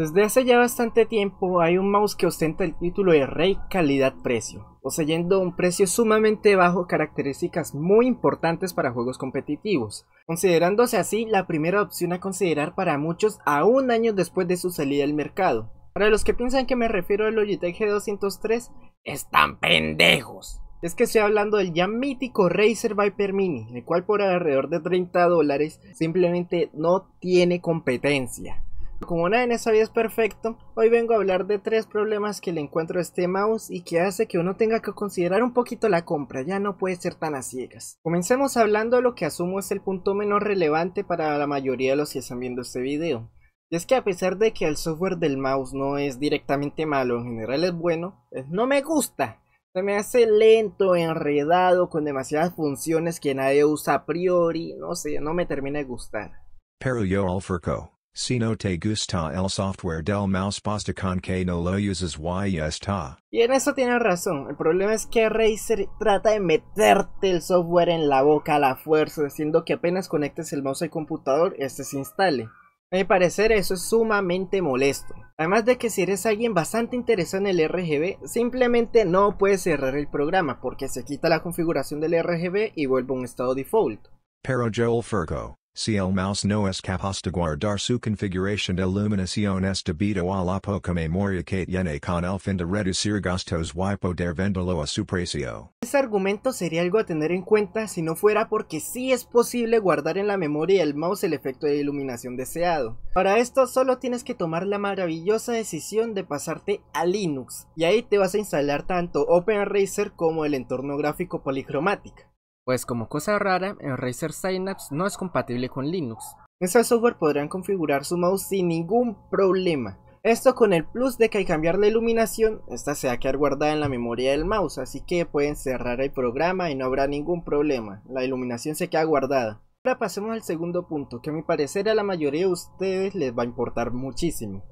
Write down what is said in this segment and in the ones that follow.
Desde hace ya bastante tiempo hay un mouse que ostenta el título de rey calidad-precio, poseyendo un precio sumamente bajo, características muy importantes para juegos competitivos, considerándose así la primera opción a considerar para muchos a un año después de su salida al mercado. Para los que piensan que me refiero al Logitech G203, están pendejos. Es que estoy hablando del ya mítico Razer Viper Mini, el cual por alrededor de 30 dólares simplemente no tiene competencia. Como nadie en esa vida es perfecto, hoy vengo a hablar de tres problemas que le encuentro a este mouse y que hace que uno tenga que considerar un poquito la compra, ya no puede ser tan a ciegas. Comencemos hablando de lo que asumo es el punto menos relevante para la mayoría de los que están viendo este video. Y es que a pesar de que el software del mouse no es directamente malo, en general es bueno, pues no me gusta. Se me hace lento, enredado, con demasiadas funciones que nadie usa a priori, no sé, no me termina de gustar. Pero yo Alferco si no te gusta el software del mouse pasta con que no lo uses y ya está. Y en eso tiene razón. El problema es que Razer trata de meterte el software en la boca a la fuerza, diciendo que apenas conectes el mouse al computador, este se instale. A mi parecer eso es sumamente molesto. Además de que si eres alguien bastante interesado en el RGB, simplemente no puedes cerrar el programa porque se quita la configuración del RGB y vuelve a un estado default. Pero Joel Fergo, si el mouse no es capaz de guardar su configuración de iluminación es debido a la poca memoria que tiene con el fin de reducir gastos y poder venderlo a su precio. Este argumento sería algo a tener en cuenta si no fuera porque sí es posible guardar en la memoria del mouse el efecto de iluminación deseado. Para esto solo tienes que tomar la maravillosa decisión de pasarte a Linux y ahí te vas a instalar tanto OpenRacer como el entorno gráfico Polychromatic pues como cosa rara, el Razer Synapse no es compatible con Linux. Este software podrán configurar su mouse sin ningún problema. Esto con el plus de que al cambiar la iluminación, esta se va a quedar guardada en la memoria del mouse, así que pueden cerrar el programa y no habrá ningún problema, la iluminación se queda guardada. Ahora pasemos al segundo punto, que a mi parecer a la mayoría de ustedes les va a importar muchísimo.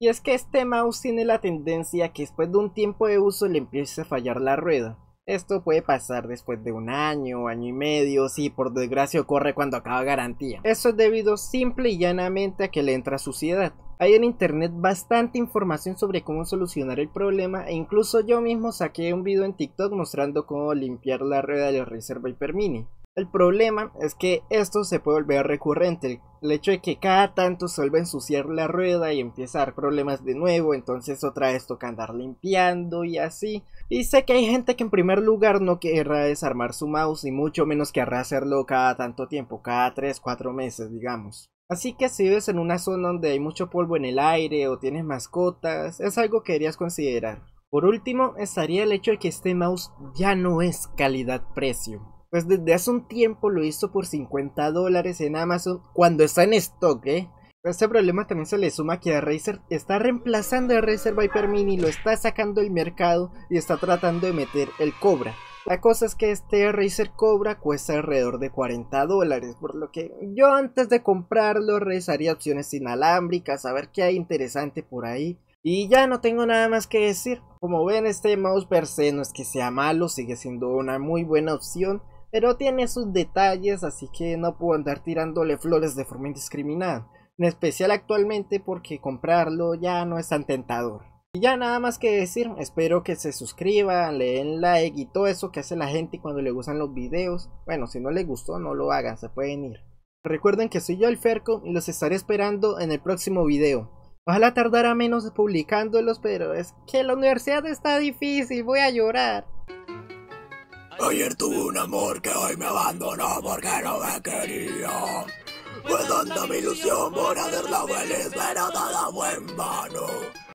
Y es que este mouse tiene la tendencia que después de un tiempo de uso le empiece a fallar la rueda. Esto puede pasar después de un año, año y medio, si por desgracia ocurre cuando acaba garantía. Eso es debido simple y llanamente a que le entra suciedad. Hay en internet bastante información sobre cómo solucionar el problema e incluso yo mismo saqué un video en TikTok mostrando cómo limpiar la rueda de la reserva Mini. El problema es que esto se puede volver recurrente. El hecho de que cada tanto se ensuciar la rueda y empezar problemas de nuevo, entonces otra vez toca andar limpiando y así. Y sé que hay gente que en primer lugar no querrá desarmar su mouse y mucho menos querrá hacerlo cada tanto tiempo, cada 3, 4 meses, digamos. Así que si vives en una zona donde hay mucho polvo en el aire o tienes mascotas, es algo que deberías considerar. Por último, estaría el hecho de que este mouse ya no es calidad-precio pues desde hace un tiempo lo hizo por 50 dólares en Amazon cuando está en stock, ¿eh? Este problema también se le suma que a Razer está reemplazando a Razer Viper Mini, lo está sacando del mercado y está tratando de meter el Cobra. La cosa es que este Razer Cobra cuesta alrededor de 40 dólares, por lo que yo antes de comprarlo revisaría opciones inalámbricas, a ver qué hay interesante por ahí. Y ya no tengo nada más que decir. Como ven, este mouse per se no es que sea malo, sigue siendo una muy buena opción pero tiene sus detalles, así que no puedo andar tirándole flores de forma indiscriminada, en especial actualmente porque comprarlo ya no es tan tentador. Y ya nada más que decir, espero que se suscriban, le den like y todo eso que hace la gente cuando le gustan los videos. Bueno, si no les gustó, no lo hagan, se pueden ir. Recuerden que soy yo el Ferco y los estaré esperando en el próximo video. Ojalá tardara menos publicándolos, pero es que la universidad está difícil, voy a llorar. Ayer tuve un amor que hoy me abandonó porque no me quería. Fue tanta mi ilusión por hacerla feliz, pero nada fue en vano.